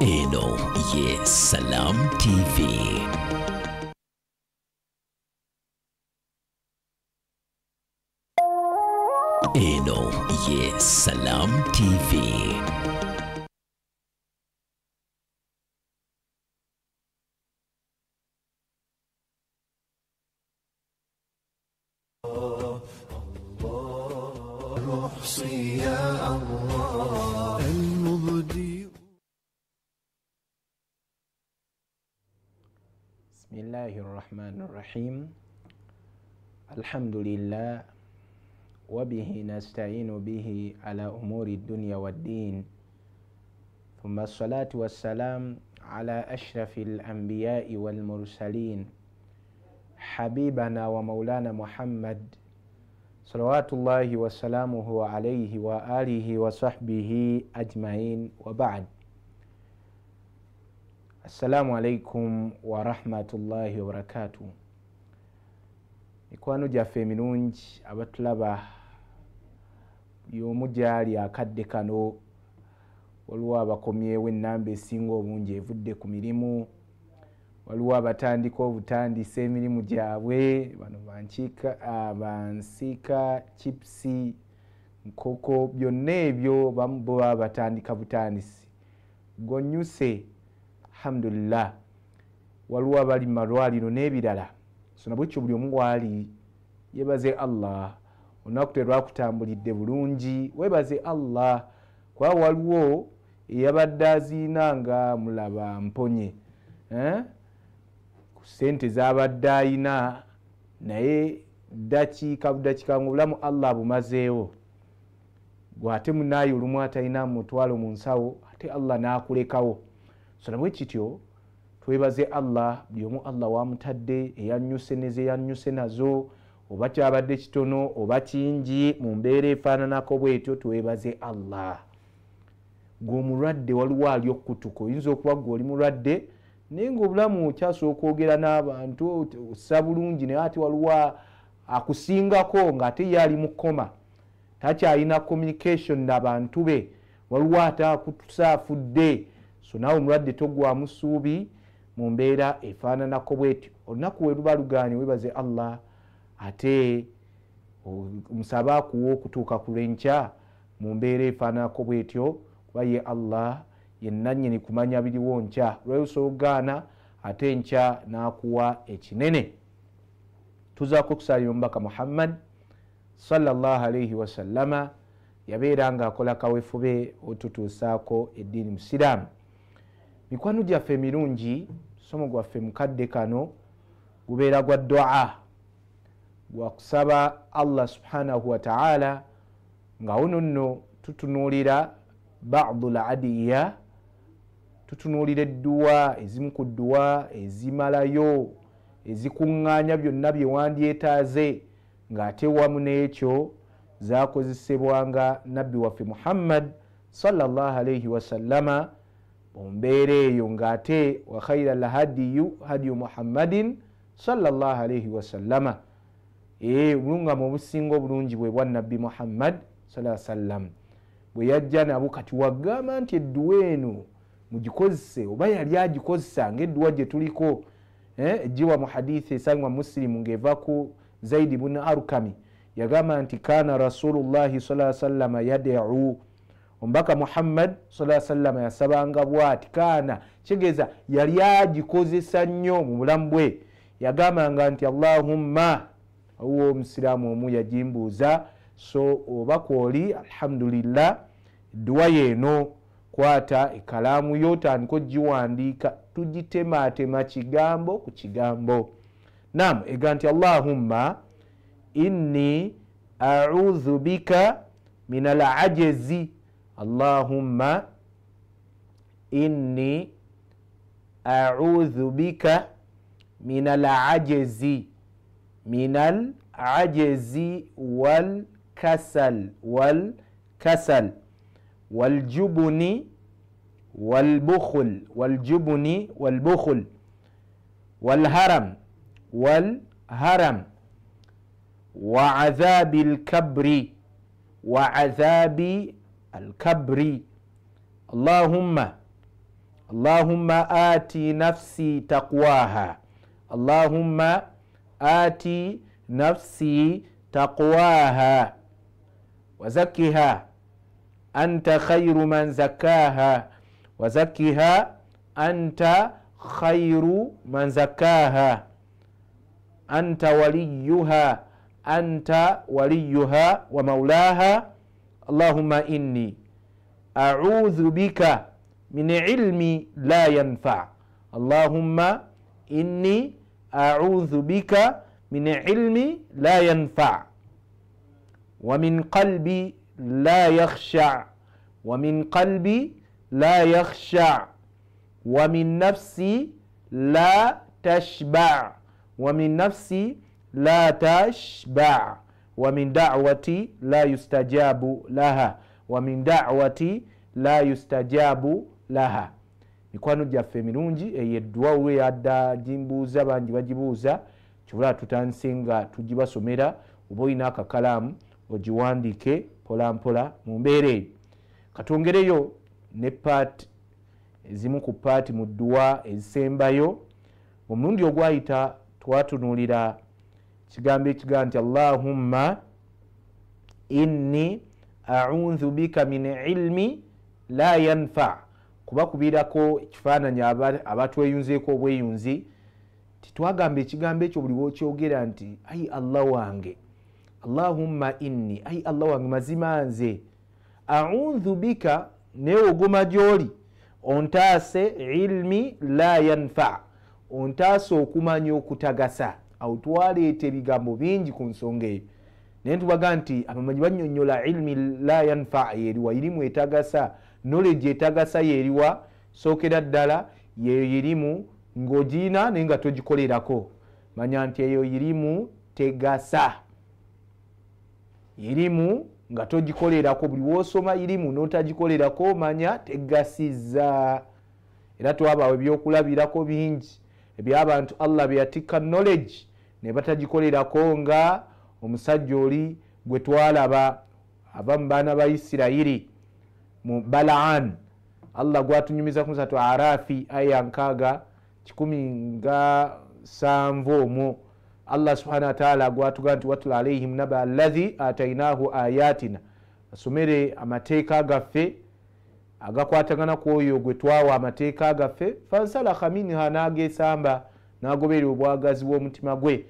Eno, yes, Salam TV. Eno, yes, Salam TV. الرحيم الحمد لله وبه نستعين به على أمور الدنيا والدين ثم الصلاة والسلام على أشرف الأنبياء والمرسلين حبيبنا ومولانا محمد صلوات الله وسلامه عليه وآله وصحبه أجمعين وبعد السلام عليكم ورحمة الله وبركاته mikwano gyaffe emirungi abatulaba y'omu gyali akadde kano waliwo abakomyewo enamba esinga obungi evudde ku mirimu waliwo abatandika obutandisa emirimu gyabwe bano bansiika chipsi nkoko byonna ebyo bamuboba batandika butandisi gonyuse alhamdulillah waliwo abali mu malwaliro n'ebirala so nabwekyo buli omu waali yebaze allah olunaku terwakutambulidde bulungi webaze allah kuba waliwo eyabadde aziina nga mulaba mponye eh? ku sente zabadde ayina naye dakiika budakiika ngu bulamu allah bumazeewo gwe ate munaayo olumu atalina mutwalo mu nsawo ate allah nakulekawo so nabwekityo twebaze allah buli omu allah wamutadde eyanyuse nezeyanyuse nazo oba kyabadde kitono oba kingi mu mbeera efaananako bwetyo twebaze allah gweomulwadde waliwo ali okkutuka oyinza okuba gweoli mulwadde naye ngaobulamu okyasobola okwogera n'abantu ossa bulungi naye ati waliwo akusingako ngaate ye ali mukoma takyalina communication nabantu be waliwo ate akutusaafudde so naawe omulwadde togwamu suubi mumbeera efaananako bwetyo olunaku weluba luganye webaze allah ate musabe akuwa okutuuka ku lwenkya mumbeera efaananako bwetyo kuba ye allah yenanyini kumanya biriwo nkya lwayosoogaana ate nkya nakuwa ekinene tuzaako okusalira omubaka muhammad salllah alaihi wasalama yabeera nga akola kawefube otutuusaako eddiini musiraamu mikwano gyaffe emirungi musomo gwaffe mukadde kano gubeera gwa doa gwakusaba allah subhanahu wataala ngawuno nno tutunuulira badu ladiya tutunuulira edduwa ezimu ku dduwa ezimalayo ezikuŋŋaanya byonna byewandyetaaze ng'ate wamu n'ekyo zakozesebwanga nabbi waffe muhammad sallallahu alaihi wasallama ombeera eyo ngaate wa khaira lhadiyu hadiyu muhammadin salllah alaihi wasallama obulungama e, obusinga obulungi bwe bwanabbi muhammad saaw sallam bwe yajja nabo kati wagamba nti edduwa eno mugikozese oba yali agikozesa ngaedduwa gyetuliko ejiwa eh, muhadithi esangwa musilimu ngaeva ku zaidi bun arkami yagamba nti kana rasulullahi saaw sallama yadiu omubaka muhammad salaa sallama yasabanga bwati kaana kigeza yali agikozesa nnyo mu bulamu bwe yagambanga nti allahumma owo omusiraamu omu yagimbuuza so oba kwoli alhamdulillah dduwayo eno kwata ekalaamu yo otandika ogiwandiika tugitematema kigambo ku kigambo nam ega nti allahumma inni audhu bika min alajazi اللهم إني أعوذ بك من العجز من العجز والكسل والكسل والجبن والبخل والجبن والبخل والهرم والهرم وعذاب الكبر وعذاب الكبر اللهم اللهم آتي نفسي تقواها اللهم آتي نفسي تقواها وزكها أنت خير من زكاها وزكها أنت خير من زكاها أنت وليها أنت وليها ومولاها اللهم إني أعوذ بك من علم لا ينفع اللهم إني أعوذ بك من علم لا ينفع ومن قلبي لا يخشع ومن قلبي لا يخشع ومن نفسي لا تشبع ومن نفسي لا تشبع wamin dawati la yustajabu laha wamin dawati la yustajabu laha mikwano gyaffe emirungi eyeddwa eh, olwe yadda gimbuuza bangi bagibuuza kibula tutandise nga tugibasomera oba olina akakalaamu ogiwandiike mpolampola mu mbeera eyo katwongereyo ne paati ezimu ku paati mu dduwa ezisembayo omulundi ogwayita twatunuulira kigambo ekigaa nti allahumma inni aunzu bika min ilmi la yanfa kubakubirako ekifaananyi abatweyunzeeko obweyunzi titwagamba ekigambo ekyo buli wokyogera nti ai allah wange allahumma inni ai allah wange mazima nze aunzu bika newoguma gyoli ontaase ilmi la yanfa ontaase okumanya okutagasa awo twaleeta ebigambo bingi ku nsonga eyo naye ntubaga nti abamanyi banyonyola ilimi la yanfa yeriwa irimu etagasa nolegi etagasa yeriwa sookera ddala yeyo irimu ng'ogiina naye nga togikolerako manya nti eyo irimu tegasa irimu nga togikolerako buli wosoma irimu n'otagikolerako manya tegasiza era twabaawo ebyokulabirako bingi ebyabantu allah byeyatikka knowledge ne batagikolerako nga omusajja oli gwe twalaba ava mu baana ba isirairi mu balaan allah gwatunyumiza ku musatu arafi aya nkaaga kikumi nga sanvu omwo allah subhana wataala gwatugaa nti watula alaihim naba allahi atainahu ayatina asomere amateeka gaffe agakwatagana ku oyo gwe twawa amateeka gaffe fansalaha minha n'ageesamba n'agoberera obwagazi bw'omutima gwe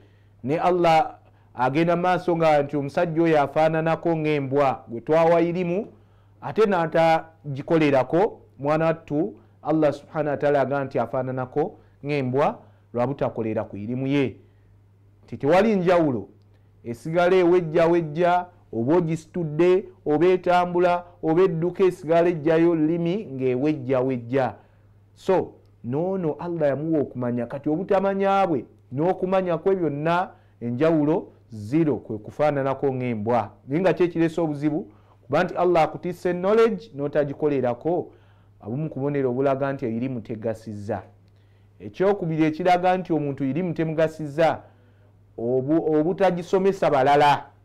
ne allah agenda mu maaso nga nti omusajja oyo afaananako ng'embwa gwe twawa irimu ate n'atagikolerako mwana wattu allah subhana wataala aga nti afaananako ng'embwa lwabutakolera ku irimu ye nti tewali njawulo esigale ewejja wejja, wejja oba ogisitudde oba etambula oba edduka esigala ejjayo limi ngaewejja wejja so noono allah yamuwa okumanya kati obutamanya bwe n'okumanya kwe byonna enjawulo zero kwe kufaananako ngaembwa naye nga kyekiresa obuzibu kuba nti allah akutisa enowledge n'otagikolerako abumu kubonera obulaga nti eiri mutegasiza ekyokubiri ekiraga nti omuntu iri mutemugasiza obutagisomesa balala obu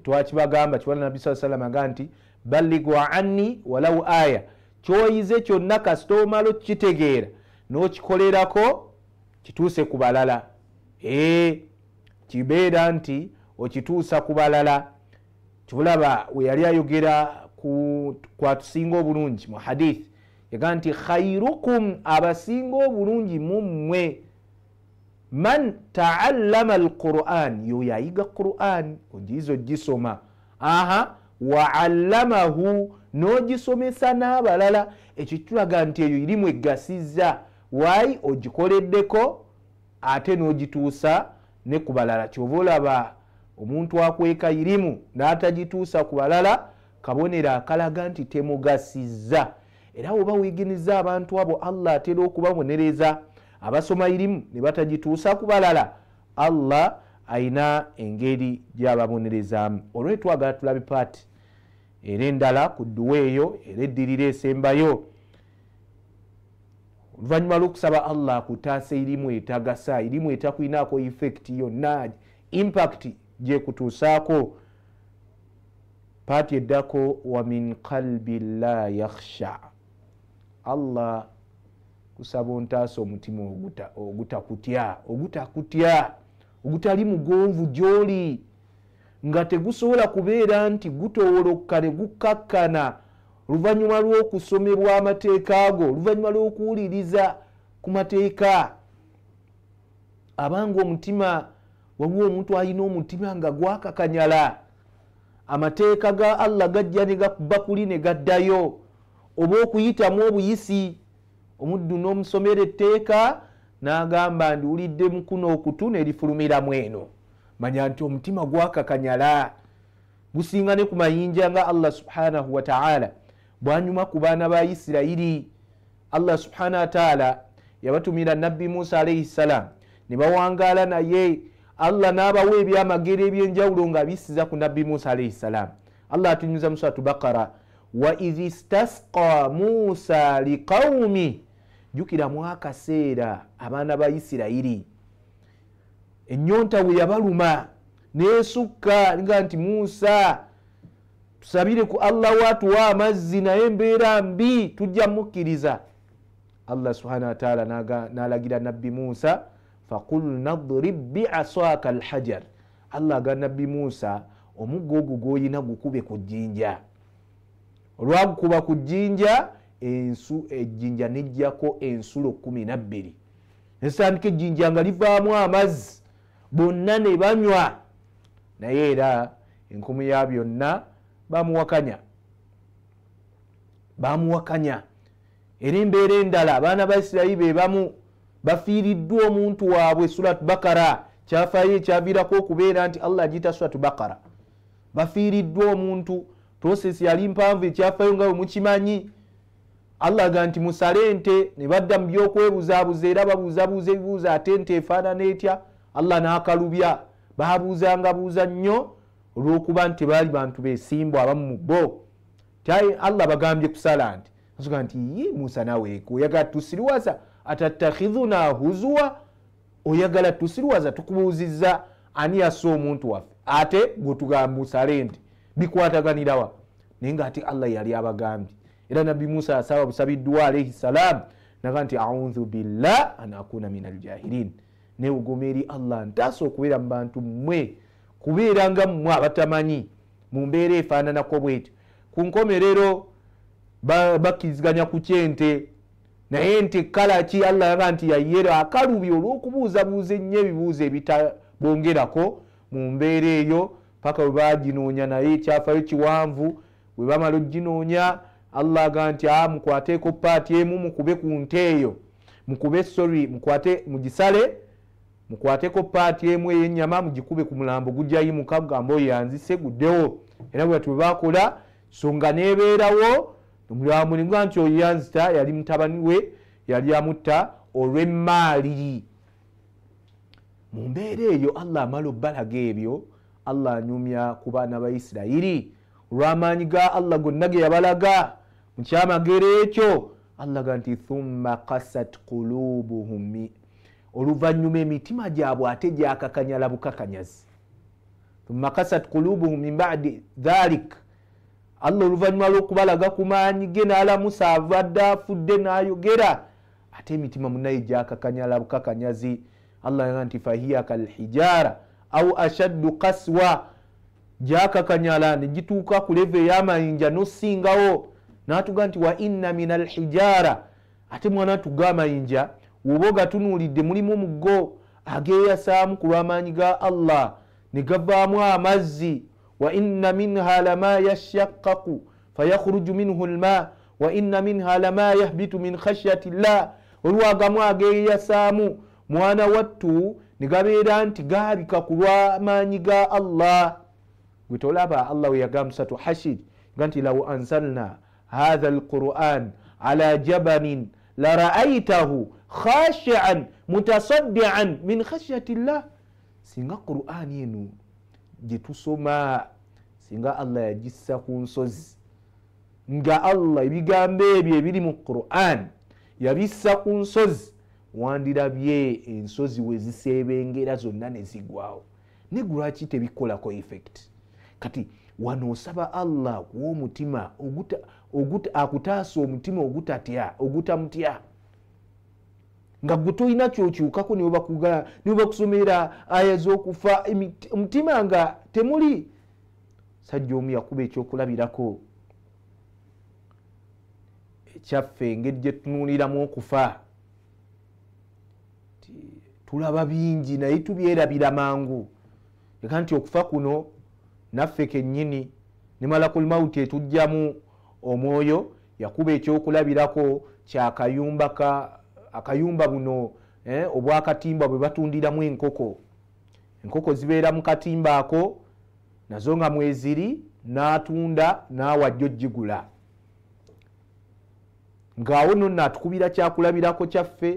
kyotwakibagamba kiwala nabi saa salama aga nti baligwa anni walawu aya kyoyize kyonna kasita omala okitegeera n'okikolerako kituuse ku balala ee eh, kibeera nti okituusa ku balala kibulaba weyali ayogera kwatusinga obulungi mu hadithi yaga nti khairukum abasinga obulungi mummwe man taallama lquran yoyayiga quran ojiiza gisoma aha waallamahu n'ogisomesa n'abalala ekyo kitulaga nti eyo irimu egasiza waayi ogikoleddeko ate n'ogituusa ne ku balala kyoba olaba omuntu akweka irimu n'atagituusa ku balala kabonero akalaga nti temugasizza era woba wiginiza abantu abo allah atera okubabonereza abasoma irimu ne batagituusa ku balala allah ayina engeri gyababonerezaamu olwe twagala tulabe paati era endala ku dduwa eyo era eddirira esembayo oluvanyuma lwokusaba allah akutaasa irimu etagasa irimu etakuyinaako effekiti yonna impakiti gyekutuusaako paati eddako wamin qalbi la yakhsha allah kusaba ontaasa omutima ogutakutya ogutakutya ogutali mugonvu gyoli nga tegusobola kubeera nti gutowoloka ne gukakkana oluvannyuma lw'okusomebwa amateeka ago oluvannyuma lw'okuwuliriza ku mateeka abanga omutima waliwo omuntu alina omutima nga gwakakanyala amateeka ga allah gajja ne gakubakuli ne gaddayo oba okuyitamu obuyisi omuddu n'omusomera etteeka n'agamba ndiwulidde mukuno okutu n'erifulumiramu eno manya nti omutima gwakakanyala gusingane ku mayinja nga allah subhanahu wataala bwanyuma ku baana ba isirairi allah subhanahu wataala yabatumira nabbi musa alaihi ssalaamu ne bawangaala naye allah n'abawa ebyamagero ebyenjawulo nga abisiza ku nabbi musa alaihi ssalaamu allah atunyuza musuratu bakara wa idh istasqa musa liqaumih jjukiramu akaseera abaana ba isirairi ennyonta bwe yabaluma neesukka nga nti musa tusabire ku allah watuwa amazzi naye embeera mbi tujja mukkiriza allah subhana wataala nalagira nabbi musa fakulnadrib biasaaka alhajar allah aga nabbi musa omugga ogwo gwolina gukube ku jjinja olwagukuba ku jjinja ensu ejjinja nejjako ensulo kumi nabbiri nesandika ejjinja nga livaamu amazzi bonna ne banywa naye era enkumu ya byonna bamuwakanya bamuwakanya era embeera endala abaana ba isirairi be bamu bafiiriddwa omuntu waabwe suratu bakara kyafaayo ekyaviirako okubeera nti allah agiyita suratu bakara bafiiriddwa omuntu proses yali mpanvu ekyafaayo nga bwe mukimanyi allaga nti musale nte ne badda mu byokwebuzaabuza era babuuzabuuza ebibuuza ate nte efaanana etya allah n'akalubya babuuzangabuuza nnyo olw'okuba nti baali bantu beesimbu abamu mu bo tai allah bagambye kusala nti asoka nti ye musa naweeka oyagala tusirwaza atatakhidhuna huzuwa oyagala tusirwaza tukubuuzizza ani yasse omuntu waffe ate gwetugamba musale nti bikwataganirawa naye nga ate allah yali abagambye era nabbi musa yasaba busabiddwa alaihi salaam naga nti audhu billah an akuuna min aljahirin newugoma eri allah ntaasa okubeera mu bantu mmwe kubeera nga mmwe abatamanyi mu mbeera efaananako bwetyo ku nkomerero bakkiriziganya ku kyente naye nti kalaki allah yaga nti yayera akalubi olw'okubuuzabuuza ennyo ebibuuzo ebitabongerako mu mbeera eyo paka bwe baginoonya naye ekyafayo kiwanvu bwe bamala oginoonya allaga nti a ah, mukwateko paati emu mukube ku nte eyo mukube sori mukwate mugisale mukwateko paati emu eyenyama mugikube ku mulambo gujayimuka gamba oyo yanzise guddewo era bwati webakola songa neberawo mulamuliga nti oyo yanzita yali mutabani we yali amutta olwemaaliri mu mbeera eyo allah amala obbalaga ebyo allah anyumya ku baana ba isirairi olw'amaanyi ga allah gonna ge yabalaga mukyamagero ekyo allaga nti thumma kasat kulubuhum oluvanyuma emitima gyabwe ate gyakakanyala bukakanyazi thumma kasat kulubuhum min badi dhalik allah oluvanyuma lwokubalaga kumanyi ge nalamusa avadde afudde nayogera ate emitima munaye gyakakanyala bukakanyazi allah aga nti fahiya kalhijara au ashaddu kaswa gyakakanyala negituuka kuleva eyamayinja nosingawo n'atugaa nti wainna min alhijaara ate mwana atuga amayinja woba ogatunuulidde mulimu omuggo ageeyasaamu ku lw'amaanyi ga allah ne gavaamu amazzi wainna minha lama yashakaku fayakhuruju minhu lma wainna minha lama yahbitu min khashyati llah olwagamu ageeyasaamu mwana wattu ne gabeera nti gaabika ku lw'amaanyi ga allah gwe tolaba allah we yagamusatu hashir ga nti law ansalna هذا القرآن على جبل لرأيته خاشعا متصدعا من خشية الله سنغا قرآن ينو جتو سما سنغا الله يجسا كونسوز نغا الله يبقى مبيبي يبقى من قرآن يبقى كونسوز wandira bye ensozi we ziseebengera zonna ne zigwawo ne gulwaki tebikolako effect kati wano osaba allah w'omutima akutaasa omutima ogutatya ogutamutya nga gwetolina kyokyukako nibakusomera aya zokufa omutima nga temuli sajja omu yakuba ekyokulabirako ekyaffe engeri gyetunuuniramu okufa tulaba bingi naye tubyerabira mangu eka nti okufa kuno naffe kennyini nemalakulmauti etugjamu omwoyo yakuba ekyokulabirako kyakayumbaka akayumba buno eh, obwakatimba bwe batundiramu enkoko enkoko zibeera mu katimba ako nazo nga mweziri n'atunda n'awajjo ogigula ngaawo nonno atukubira kyakulabirako kyaffe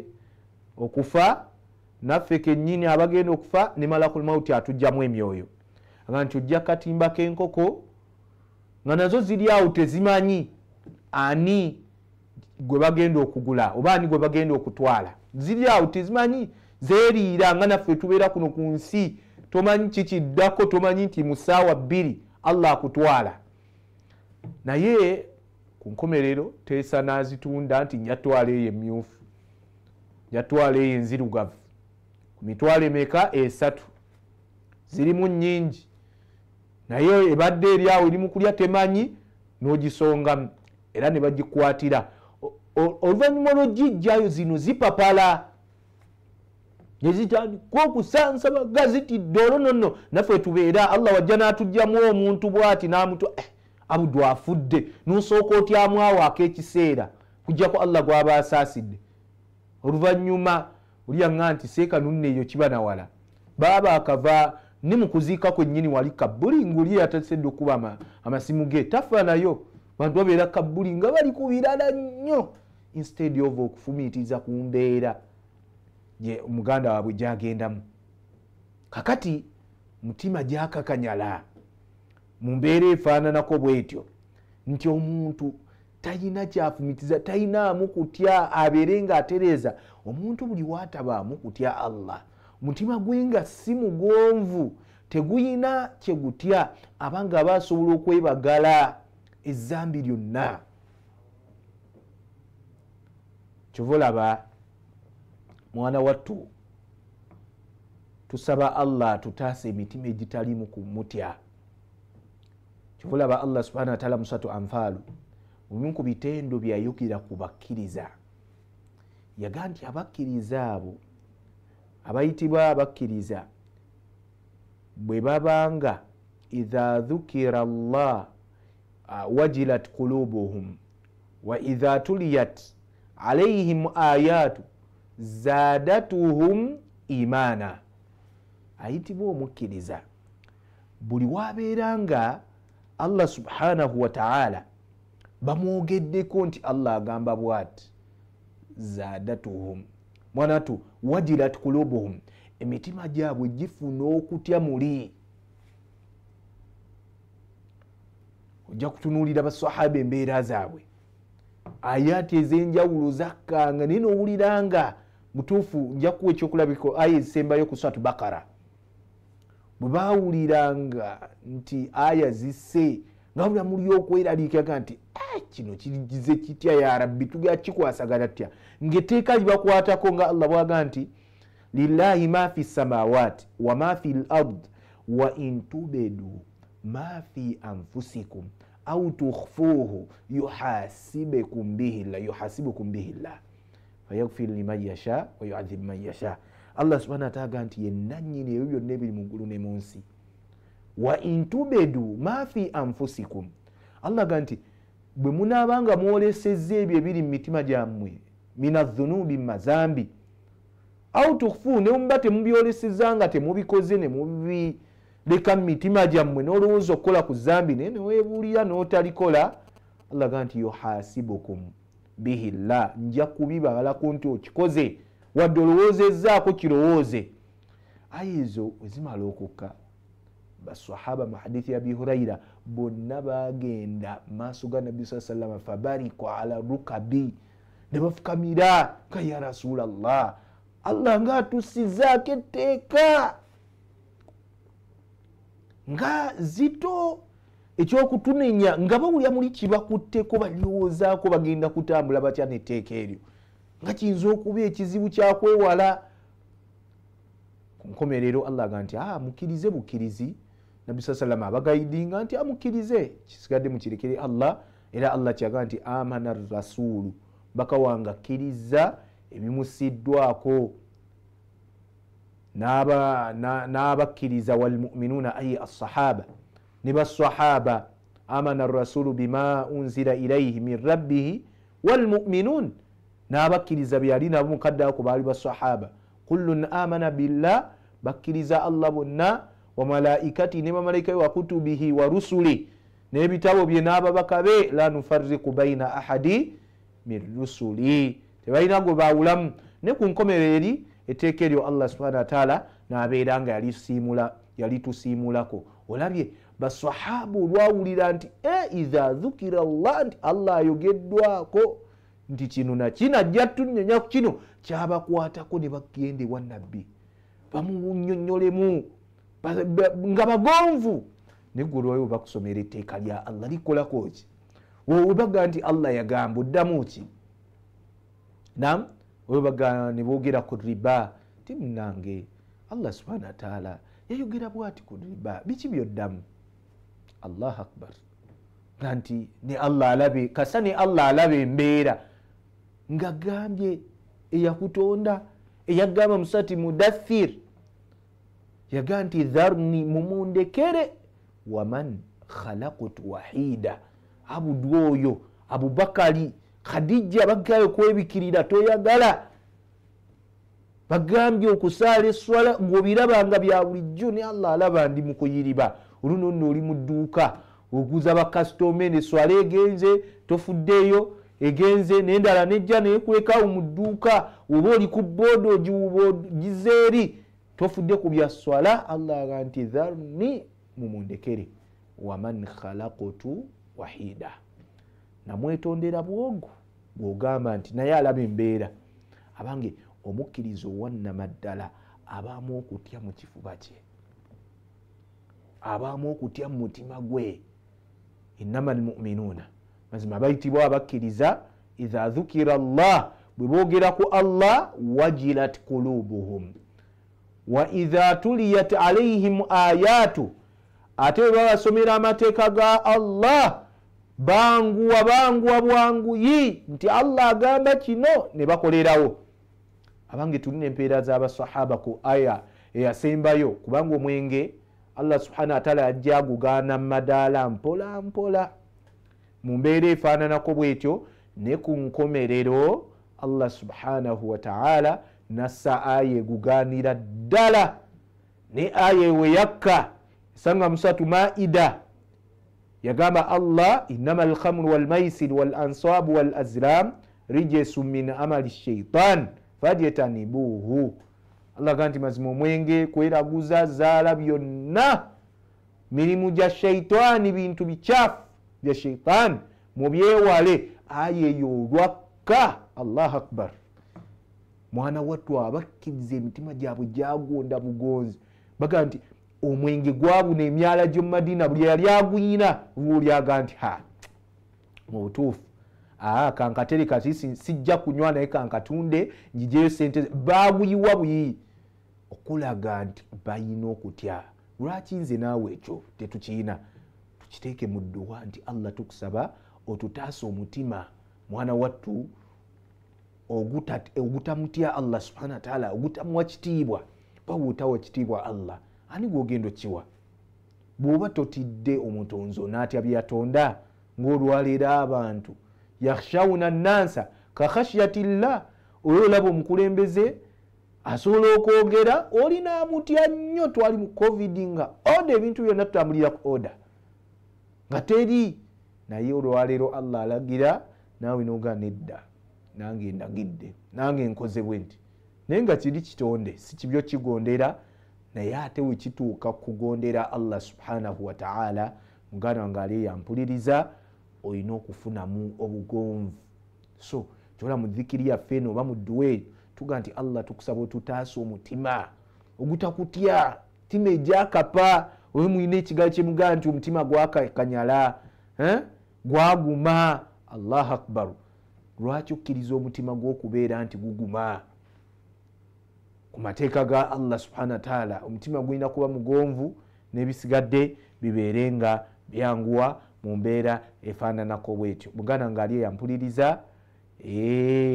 okufa naffe kennyini abagenda okufa nemala kulumawo ti atugjamu emyoyo aga nti ojja katimba k'enkoko nga nazo ziri awo tezimanyi ani gwe bagenda okugula oba ani gwe bagenda okutwala ziri awo tezimanyi zeriira nga naffe tubeera kuno ku nsi tomanyi kikiddako tomanyi nti musaawa bbiri allah akutwala naye ku nkomerero teesa n'azitunda nti njatwala eyo emyufu njatwala eyo enzirugavu ku mitwalo emeka esatu zirimu nnyingi naye ebadde eryawo eri mukulya temanyi n'ogisonga era ne bagikwatira oluvannyuma lwogijjayo zino zipapala ne zitandika okusansaba gazitidde olwo nonno naffe tubeera allah wajja n'atugjamu omuntu bwati n'amutwa eh, abudu afudde nosooka otyamuawoako ekiseera kujjako allah gwaba asaasidde oluvannyuma oliyaga nti seekanunneeyo kiba nawala baaba akava ne mukuziika kwennyini wali kabuli nguli yatasedde okuba amasimu ge tafaanayo bantu babeera kabuli nga bali kubirala nnyo instead ova okufumiitiza ku mbeera gye omuganda waabwe gyagendamu kakati mutima gyakakanyala mu mbeera efaananako bwetyo nti omuntu tayina kyafumitiza tayinaamu kutya abeere ng'atereeza omuntu buli waatabaamu kutya allah mutima gwenga si mugonvu teguyina kyegutya abanga basobola okwebagala ezambi lyonna kyova olaba mwana wattu tusaba allah tutaasa emitima egitalimu ku mutya kyova olaba allah subhana wataala musatu anfaalu mubimu ku bitendo byayogera ku bakkiriza yaga nti abakkiriza abo abayitibwa bakkiriza bwe babanga idha dhukira llah uh, wajilat kulubuhum wa idha tuliyat alaihim ayatu zadatuhum imaana ayitibwa omukkiriza buli wabeeranga allah subhanahu wataala bamwogeddeko nti allah agamba bwati zadatuhum mwanatu wajirat kulubuhum emitima gyabwe gifuna okutya muli ojja kutunuulira basahaba embeera zaabwe ayati ez'enjawulo zakkanga naye n'owuliranga mutuufu nja kuwa ekyokulabiko aya ezisembayo ku satu bakara bwe baawuliranga nti aya zise ngabula mulyoka eraliikaga nti kino eh, kirigize kitya ya rabbi tugakikwasagana tutya ngaetteeka libakwatako nga allah bwaga nti lillahi ma fi wa wama fi l ard wa intubedu ma fi anfusikum au tukhfuhu yuhasibukum bihi llah yuhasibukum bihi liman yasha wayuadhibu man yasha allah subhana wataala aga nti yenanyini ebyo byonna ebiri mu ggulu ne mu nsi wa intubedu mafi anfusikum allah ga nti bwe munaabanga mwoleseza ebyo ebiri mu mitima gyammwe minadhunubi mumazambi au tukfu ne mumba temubyoleseza nga temubikoze nemubileka mu mitima gyammwe n'olowooza okukola ku zambi naye neweebuulira n'otalikola allah ga nti yuhasibukum bihi llah nja kubibabalako nti okikoze wadde olowoozezaako kirowooze aye ezo ezimala okukka basahaba muhadithi abi huraira bonna bagenda maaso ga nabi saa salama fabarikwa ala rukabi ne bafukamira nga ya rasulllah allah nga atusizaako etteeka nga zito ekyokutunenya nga bawulya muli kibakutteko balowoozaako bagenda kutambula batya netteeka eryo nga kiyinza okuba ekizibu kyakwewala ku nkomerero allah ga nti a mukkirize bukkirizi nabbi saa salama abagayidinga nti amukkirize kisigadde mukirekere allah era allah kyagamba nti amana rasulu baka wange akkiriza ebimusiddwako n'abakkiriza na, na walmuminuuna ayi assahaba ne bassahaba amana rasulu bima unzira ilaihi min rabbihi walmuminuun n'abakkiriza byali nabo mukaddaako baali bassahaba kullun amana billah bakkiriza allah bonna wamalaikati ne bamalayikawe wakutubihi wa rusuli n'ebitabo bye n'ababaka be la nufariku baina ahadi min rusuli tebalina gwe bawulamu ne ku nkomero eri etteeka eryo allah subhana wataala n'abeera nga yalitusiimulako olabye basahaba olwawulira nti e eh, iha dhukira llah nti allah ayogeddwako nti kino nakino ajja tunyonyaku kino kyabakwatako ne bagendewa nabbi bamunyonyolemu nga bagonvu negulwa oyo bakusomera etteeka lya allah likolako ki webaga nti allah yagamba oddamu ki nam webaga nebogera ku riba ti munange allah subhana wataala yayogera bwati ku riba biki byoddamu allahu akbar nga nti ne allah alabe kasa ne allah alaba embeera nga gambye eyakutonda eyagamba musati mudathir yagaa nti dharni mumundekere waman khalaqtu wahida abudw oyo abubakari khadija bagayo kwebikirira toyagala bagambye okusaala eswala ngaobirabanga bya bulijjo ni allah alaba ndi mukuyiriba olunonno oli muduuka oguza bakasitoma en eswala egenze tofuddeyo egenze nendala nejja naye kulekawo muduuka oba oli ku booda ogiwuba gizeeri tofudde ku byaswala allah aga nti dharni mumundekere waman khalaqtu wahida namwetondera bwogu bwogamba nti naye alaba embeera abange omukkiriza owannama ddala abaamu okutya mu kifuba kye abaamu okutya mu mutima gwe innama almuminuuna mazima bayitibwa abakkiriza idha dhukira llah bwe boogeraku allah wajilat kulubuhum wa idha tuliyat alaihim ayatu ate bwe babasomera amateeka ga allah banguwa banguwa bwanguyi nti allah agamba kino ne bakolerawo abange tulina empeera z'abasahaba ku aya eyasembayo kubanga omwenge allah subhana wataala ajja agugaana mumadaala mpola mpola mu mbeera efaananako bwetyo ne ku nkomerero allah subhanahu wataala nassa aya egugaanira ddala ne aya eweyakka sanga musatu maida yagamba allah innama alhamru walmaisir walansabu walazlam rijesu min amali shaitan fajetanibuhu allah gaa nti mazima omwenge kweraguza zaala byonna mirimu gya shaitaani bintu bicafu bya shaitaan mubyewale aya eyo olwakka allah akbar mwana wattu abakkiriza emitima gyabwe gyagonda mugonzi baga nti omwenge gwabuna emyala gyomumadiina buli yali agwina olyaga nti ha mubutuufu kankatere kati sijja kunywa naye kankatunde njigeyo sente baguyiwa buyi okulaga nti balina okutya lwakinze naawe ekyo tetukiina tukiteeke mu dduwa nti allah tukusaba otutaasa omutima mwana wattu ogutamutya allah subhana wataala ogutamuwa kitiibwa bawuutawa kitiibwa allah ani gwogenda okiwa bwoba totidde omutonzi onaatya byatonda ngaolwaleero abantu yakhshawuna nnansa kakhashyati llah oyo olaba omukulembeze asobola okwogera olinamutya nnyo twali mu covid nga oda ebintu byonna tutambulira ku oda nga teri naye olwaleero allah alagira naawe nogaa nedda nange ndagidde nange nkozebwe nti naye nga kiri kitonde si kibyo kigondera naye ate wekituuka kugondera allah subhanahu wataala mugana wange aliyeyampuliriza olina okufunamu obugonvu so kyola mudhikiri yaffe eno oba mudduwe tugaa nti allah tukusaba otutaasa omutima ogutakutya mutima ejakapa oye mwina ekigalo kyemugaa nti omutima gwakakanyala eh? gwaguma allahu akbaru lwaki okkiriza omutima gwokubeera nti guguma ku mateeka ga allah subhana wataala omutima gulina kuba mugonvu n'ebisigadde bibeere nga byanguwa mu mbeera efaananako bwetyo muganda nga aliye yampuliriza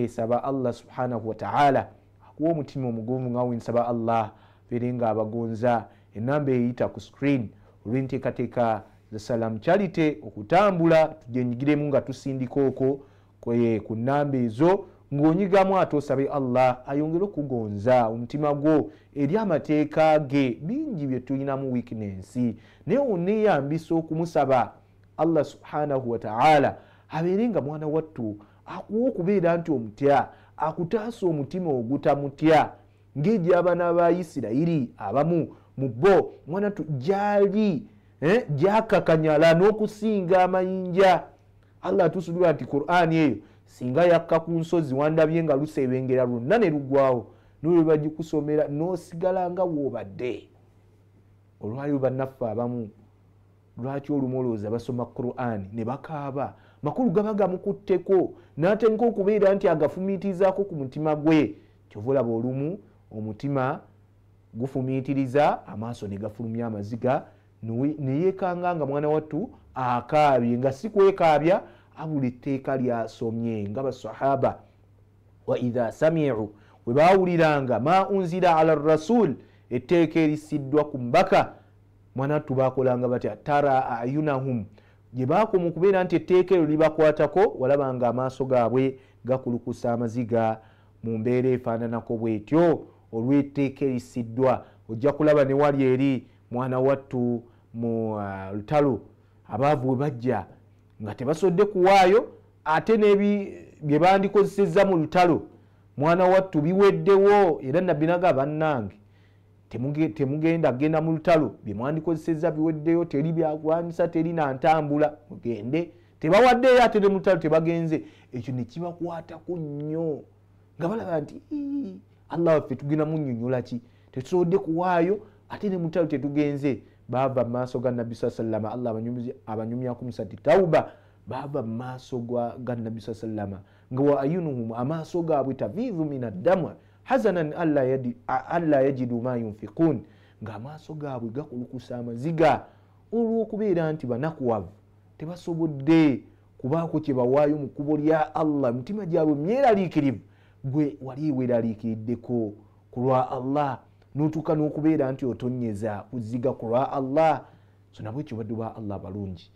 saba allah subhanahu wataala akuwa omutima omugonvu nga winsaba allah beere nga abagonza enamba eyita ku screen olwenteekateeka za salaam charity okutambula tujenyigiremu nga tusindika okwo ku namba ezo ng'onyigamu ate osabe allah ayongere okugonza omutima gwo eri amateeka ge bingi bye tulinamu wikinensi naye oneeyambisa okumusaba allah subhanahu wataala abeere nga mwana wattu akuwa okubeera nti omutya akutaasa omutima ogutamutya ng'egyabaana baisirairi abamu mu bo mwana wattu gyali eh, gyakakanyala n'okusinga amayinja allah atusubirwa nti qurani eyo singa yakka ku nsozi wandabye nga lusebengera lwonna ne lugwawo nolwe bagikusomera nosigala nga bwobadde olwaliwo bannaffe abamu lwaki olumolooza basoma qurani ne bakaaba makulu gaba gamukutteko natenka okubeera nti agafumiitirizaako ku mutima gwe kyovaolaba olumu omutima gufumiitiriza amaaso ne gafulumya amaziga neyeekanga nga mwana wattu akaabye nga sikwekaabya abula etteeka lyasomye nga basahaba waidha samiu we baawuliranga ma unzira ala rasul etteeka erisiddwa ku mbaka mwanattu bakolanga batya tara ayunahum gye bakoma okubeera nti etteeka eryo libakwatako walabanga amaaso gaabwe gakulukusa amaziga mu mbeera efaananako bwetyo olwetteeka erisiddwa ojja kulaba ne wali eri mwana wattu mu ah, lutalo uh, abaavu bwe bajja nga tebasodde kuwaayo ate nebye bandikozeseza mu lutalo mwana wattu biweddewo era nabbi naga bannange temugenda genda mu lutalo byemwandikozeseza biweddeyo teri byakulwanisa teri nantambula mugende tebawaddeyo ate ne mulutalo tebagenze ekyo nekibakwatako nnyo nga balaba nti allah waffe tugenda munyonyola ki tetusobodde kuwaayo ate ne mulutalo tetugenze bava mumaaso ga nabbi saa sallama allah abanyumyaku musati tauba bava mumaaso ga nabbi saa sallama nga wa ayunuhum amaaso gaabwe tavivu min addamu hasanan anla yajidu ma yunfiqun nga amaaso gaabwe gakulukusa amaziga olw'okubeera nti banakuwavu tebasobodde kubaako kye bawaayo mu kkubo lya allah emitima gyabwe myeraliikirivu gwe wali eweraliikiriddeko ku lwa allah notuuka n'okubeera nti otonyeza kuziga ku lwa allah so nabwe ekibadde bwa allah balungi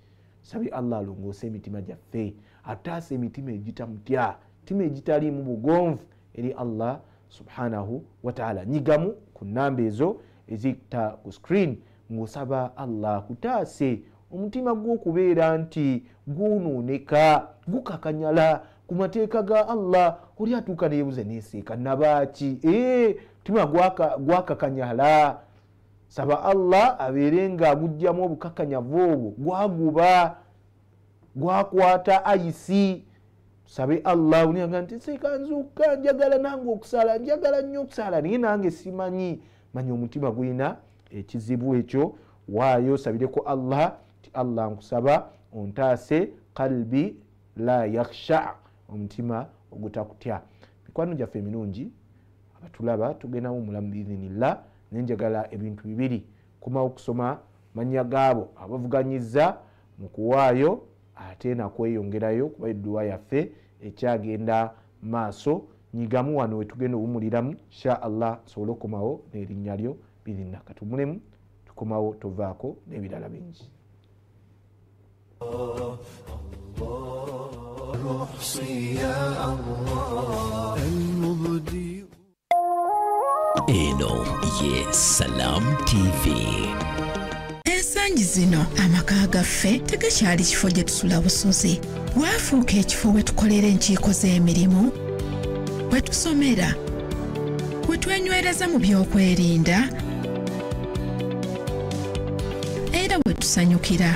sabye allah alongoose emitima gyaffe ataasa emitima egitamutya emitima egitaliimu bugonvu eri allah subhanahu wataala nyigamu ku namba ezo ezita ku screen ngaosaba allah kutaase omutima gw'okubeera nti gwonooneka gukakanyala ku mateeka ga allah oli atuuka neyebuze neeseeka nabaaki mutima gwakakanyala saba allah abeere nga agugjamu obukakanyavu obwo gwaguba gwakwata aisi tusabe allah unaga nti seka nzuka njagala nange okusala njagala nnyo okusala naye nange simanyi manya omutima gulina ekizibu ekyo waayo osabireko allah nti allah nkusaba ontaase kalbi la yakhsha omutima ogutakutya mikwano gyaffe emirungi abatulaba tugendamu omulamu biidhinillah nenjagala ebintu bibiri kumawo okusoma manya gaabo abavuganyiza mu kuwaayo ate nakweyongerayo kuba eduwa yaffe ekyagenda maaso nyigamu wano wetugenda owumuliramu inshaallah nsobole okukomawo nerinnya lyo birinakatumulemu tukomawo tovaako nebirala bingi الرحصي يا الله eno ye salam tv ensangi zino amaka gaffe tegakyali kifo gye tusula busuzi waafuuka ekifo we tukolera enkiiko z'emirimu we tusomera we twenywereza mu by'okwerinda era we tusanyukira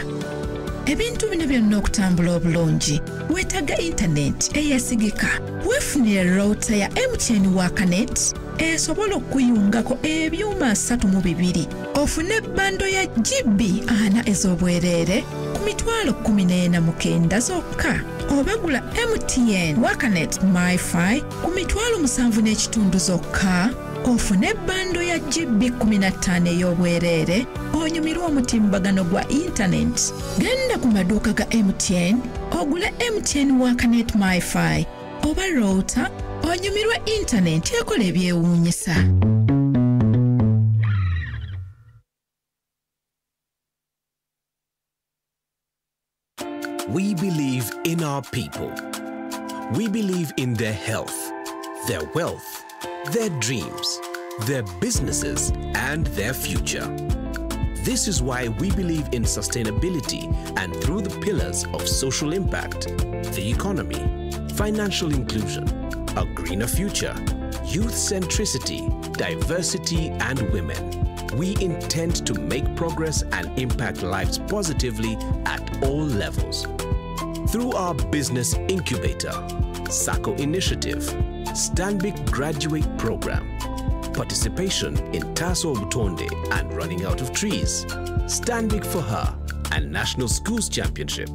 ebintu bino byonna okutambula obulungi weetaga intaneti eyesigika weefunire rota ya mtn wakaneti esobola okuyungako ebyuma 3 mu bibiri ofune bando ya gibi ana ez'obwereere ku mitwalo 14 mu kenda zokka obagula mtn wakanet mifi ku mitwalo 7 n'ekitundu zokka ofune bando ya gibi 15 ey'obwereere onyumirwa omutimbagano gwa intaneti genda ku maduuka ga mtn ogule mtn wakanet mifi oba rota onyumirwe ekola ebyewuunyisa We believe in our people. We believe in their health, their wealth, their dreams, their businesses, and their future. This is why we believe in sustainability and through the pillars of social impact, the economy, financial inclusion, a greener future, youth centricity, diversity and women. We intend to make progress and impact lives positively at all levels. Through our business incubator, SACO initiative, Stanbic graduate program, participation in Taso Butonde and running out of trees, Stanbic for her, and National Schools Championship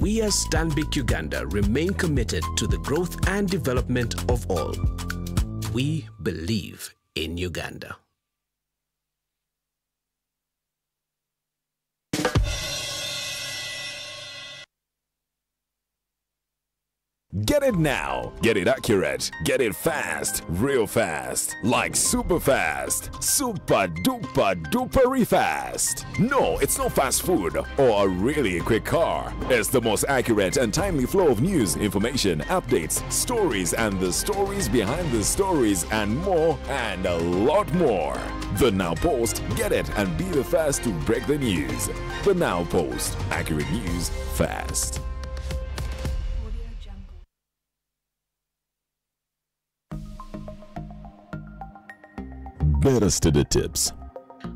we as Stanbic Uganda remain committed to the growth and development of all. We believe in Uganda. Get it now. Get it accurate. Get it fast. Real fast. Like super fast. Super duper dupery fast. No, it's not fast food or a really quick car. It's the most accurate and timely flow of news, information, updates, stories, and the stories behind the stories, and more, and a lot more. The Now Post. Get it and be the first to break the news. The Now Post. Accurate news fast. Get us to the tips.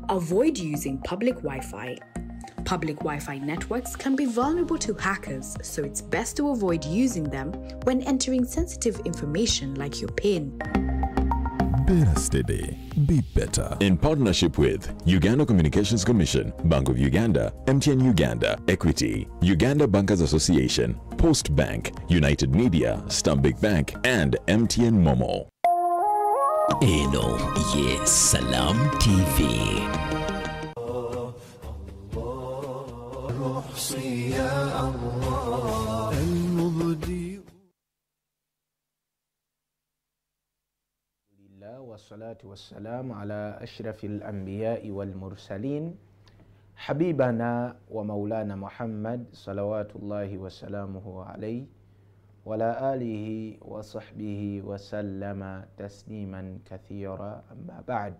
Avoid using public Wi Fi. Public Wi Fi networks can be vulnerable to hackers, so it's best to avoid using them when entering sensitive information like your PIN. Better steady, be better. In partnership with Uganda Communications Commission, Bank of Uganda, MTN Uganda, Equity, Uganda Bankers Association, Post Bank, United Media, Stambik Bank, and MTN Momo. إنو يا سلام تیوی روحصي يا الله المبدي لله والصلاة والسلام على أشرف الأنبياء والمرسلين حبيبنا ومولانا محمد صلوات الله وسلامه عليه وعلى آله وصحبه وسلم تسليما كثيرا أما بعد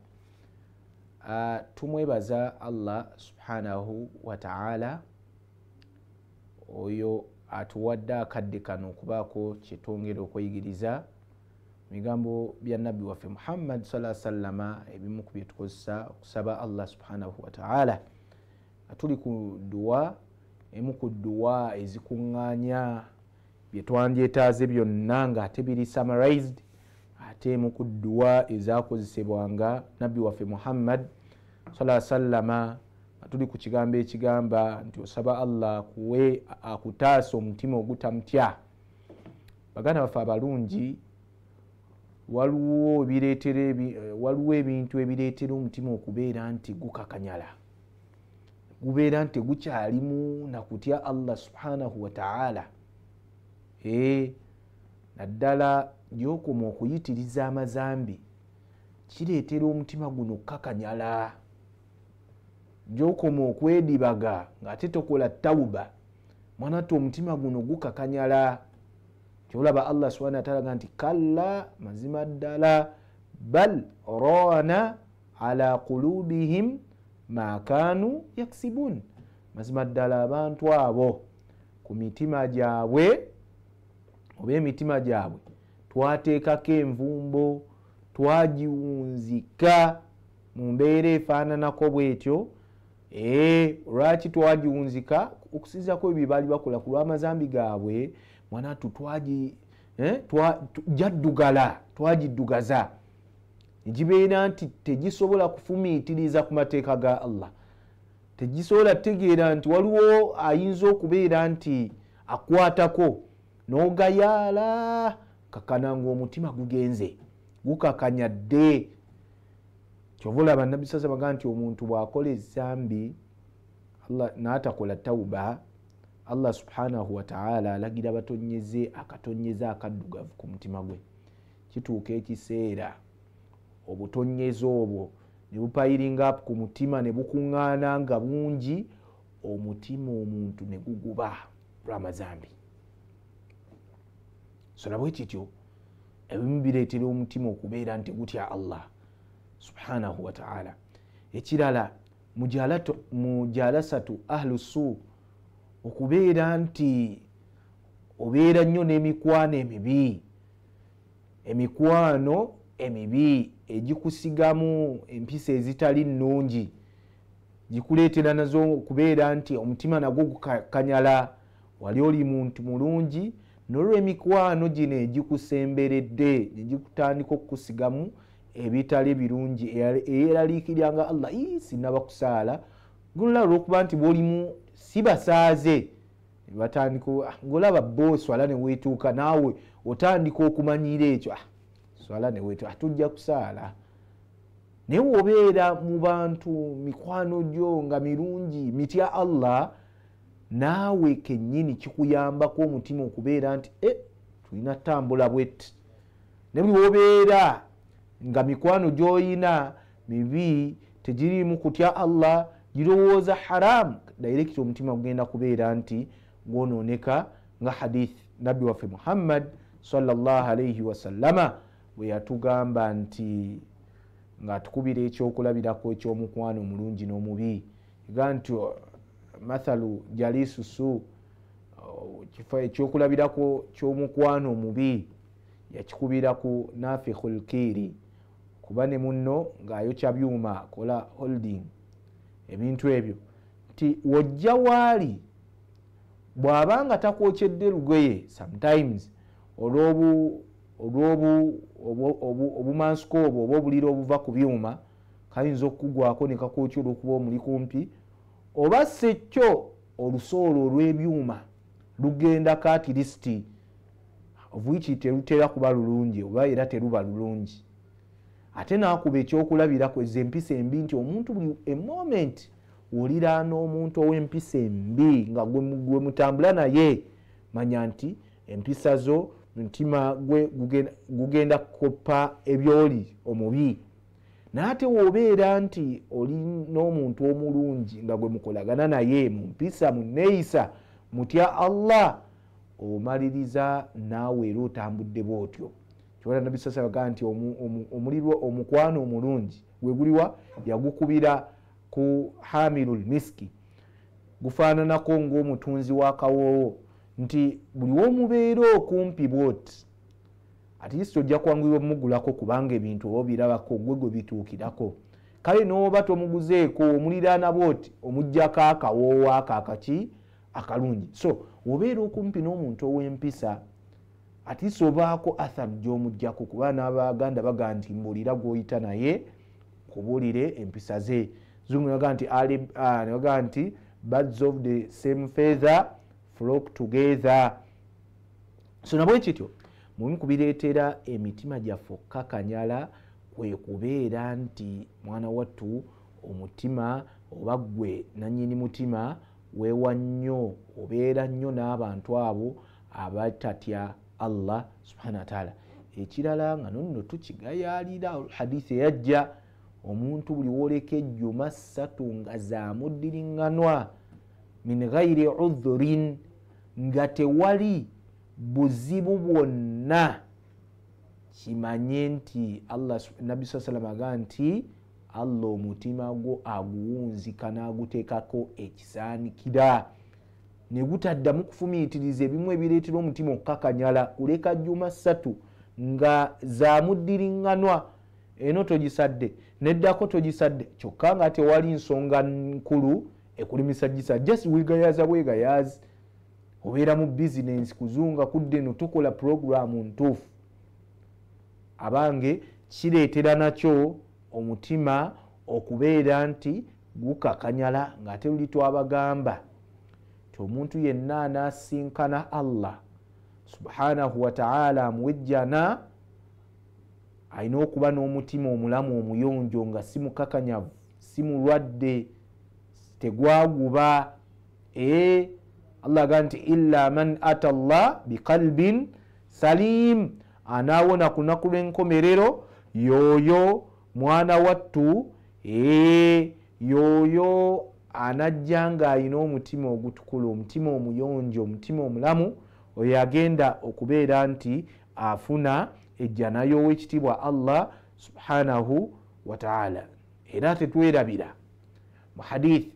آه، تمويبزا الله سبحانه وتعالى ويو أتودا كدك نكباكو تشتونغي لكي جريزا ميغامبو بيا النبي وفي محمد صلى الله عليه وسلم بمك بيتقصى سبا الله سبحانه وتعالى أتولي كدوا إمك الدوا إزي byetwandyetaaze byonna ngaate biri summarized ate mu kudduwa ezakozesebwanga nabbi waffe muhammad salaa sallama tuli ku kigambo ekigamba nti osaba allah akuwe akutaasa omutima ogutamutya baganda baffe abalungi waliwo ebireetera waliwo ebintu ebireetera omutima okubeera nti gukakanyala gubeera nti gukyalimu nakutya allah subhanahu wataala Eh, naddala gyokoma okuyitiriza amazambi kireetera omutima guno kakanyala gyokoma okwedibaga ngaate tokola tawuba mwanatte omutima guno gukakanyala kyolaba allah subhana wataalaga nti kalla mazima ddala bal rana ala kulubihim makanu yakisibun mazima ddala abantu abo ku mitima gyabwe oba emitima gyabwe twateekako envumbo twagiwunzika mu mbeera efaananako bwetyo eh, lwaki twagiwunzika okusinzirako ebyo baali bakola ku lwamazambi gaabwe mwanatu eh, jaddugala twagiddugaza egibeera nti tegisobola kufumiitiriza ku mateeka ga allah tegisobola tegeera nti waliwo ayinza okubeera nti akwatako n'ogayaala kakana ngaomutima gugenze gukakanyadde kyovaolaba nabisasa baga nti omuntu bwakola ezambi n'atakola tauba allah subhanahu wataala alagira batonyeze akatonyeze akaddugavu ku mutima gwe kituuka ekiseera obutonyeze obwo ne bupayiringa ku mutima ne bukuŋŋaana nga bungi omutima omuntu ne guguba lwamazambi solabwe kityo ebimu bireetera omutima okubeera nti gutya allah subhanahu wataala ekirala mujalasatu ahlu su okubeera nti obeera nnyo n'emikwano emibi emikwano emibi egikusigamu empisa ezitali nnungi gikuleetera nazo okubeera nti omutima nagwo gukakanyala wali oli muntu mulungi n'olw'emikwano gino egikusemberedde egikutandika okukusigamu ebitali birungi eyeraliikiryanga allah i sinaba kusaala gulla olwokuba nti bwolimu si basaaze batandika ah, ngaolaba bo swala neweetuuka naawe otandika okumanyira ekyo ah, swala neweetuuka ah, tujja kusaala naye weobeera mu bantu mikwano gyo nga mirungi mitya allah naawe kenyini kikuyambako omutima okubeera nti e tulina tambula bweti ne bwobeera nga mikwano gyoyina mibi tegirimu kutya allah girowooza haramu dairekita omutima gugenda kubeera nti gwononeka nga hadithi nabbi waffe muhammad salllah alaihi wasallama bwe yatugamba nti ngaatukubira ekyokulabirako ekyomukwano omulungi n'omubi ga nti mathalu jalisusu eh, kifo ekyokulabirako kyomukwano omubi yakikubiraku nafikhu lkiiri kuba ne muno ngaayokya byuma kola holding ebintu ebyo nti wojja waali bw'aba nga takwokyedde lugeye sometimes olwobu obumansuko obwo oba obuliro obuva ku byuma kayinza okukugwako nekakwokya olwokuba omuli kumpi oba sekyo olusoolo olw'ebyuma lugenda katilisiti ovuiki terutera kuba lulungi oba era teruba lulungi ate naakuba ekyokulabirako ez empisa embi nti omuntu buli emoment wuliraana omuntu ow'empisa embi nga gwe mutambula naye manya nti empisa zo mutima gwe gugenda kukopa ebyoli omubi naate woobeera nti oli n'omuntu omulungi nga gwe mukolagana naye mumpisa muneeyisa mutya allah omaliriza naawe era otambudde bwotyo kyoa nabi sasa aga nti omulirwa omukwano omulungi weguliwa yagukubira ku hamilu lmiski gufaananako ngaomutunzi wa kawoowo nti buli womubeera okumpi bwoti atiisi ojja kwanguyirwa omugulako kubanga ebintu oba obirabako gwe gwe bituukirako kale nooba tomuguzeeko omuliraana bwoti omugjako akawoowo ako akaki akalungi so obeera okumpi n'omuntu ow'empisa atiisi obaako atharu gy'omugjako kuba n'abaganda baga nti mbulira gwoyita naye kubulire empisa ze zungaga nti aga nti bads of the same feather flock together so nabwe kityo mubimu kubireetera emitima gyaffe okkakanyala kwe kubeera nti mwana wattu omutima oba ggwe nanyini mutima weewa nnyo obeera nnyo n'abantu abo abatatya allah subhana wataala ekirala nga nonno tukigayaalira hadisi eyajja omuntu buli woleka ejjuma ssatu nga zamuddiriŋŋanwa min ghairi udhurin nga tewali buzibu bwonna kimanye nti nabbi saa salama aga nti allah omutima gwo aguwunzika n'aguteekako ekisaanikira ne gutaddamu kufumiitiriza ebimu ebireetera omutima okukakanyala kuleka juma ssatu nga zamuddiriŋŋanwa eno togisadde neddako togisadde kyokka nga tewali nsonga nkulu ekulimisa gisa just wegayaza bwegayaza obeera mu bizinensi kuzunga kudde no tokola puroguramu ntuufu abange kireetera nakyo omutima okubeera nti gukakanyala ngaate luli twabagamba ti omuntu yenna anasinkana allah subhanahu wataala amuwejjana alina okuba n'omutima omulamu omuyonjo nga si mukakanyavu si mulwadde tegwaguba ee eh, allah gaa nti illa man ata llah biqalbin salim anaawona ku nnaku lw'enkomerero yooyo mwana wattu ee eh, yooyo anajja ng'ayina omutima ogutukula omutima omuyonjo omutima omulamu oyoagenda okubeera nti afuna ejjanayo ow'ekitiibwa allah subhanahu wataala era tetwerabira mu hadith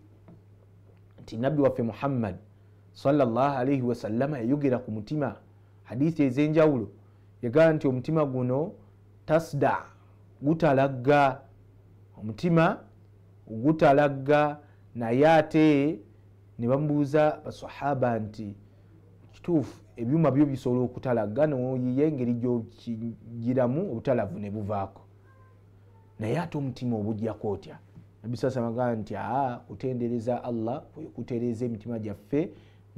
nti nabbi waffe muhammadi sallaalaiwasalama yayogera ku mutima hadithi ez'enjawulo yagaa nti omutima guno tasda gutalagga omutima gutalagga naye ate ne bamubuuza basahaba nti kituufu ebyuma byo bisobola okutalagga noyiye engeri gyokigiramu obutalavu ne buvaako naye ate omutima obujjako otya nabisasamaga nti aa kutendereza allah kutereeza emitima gyaffe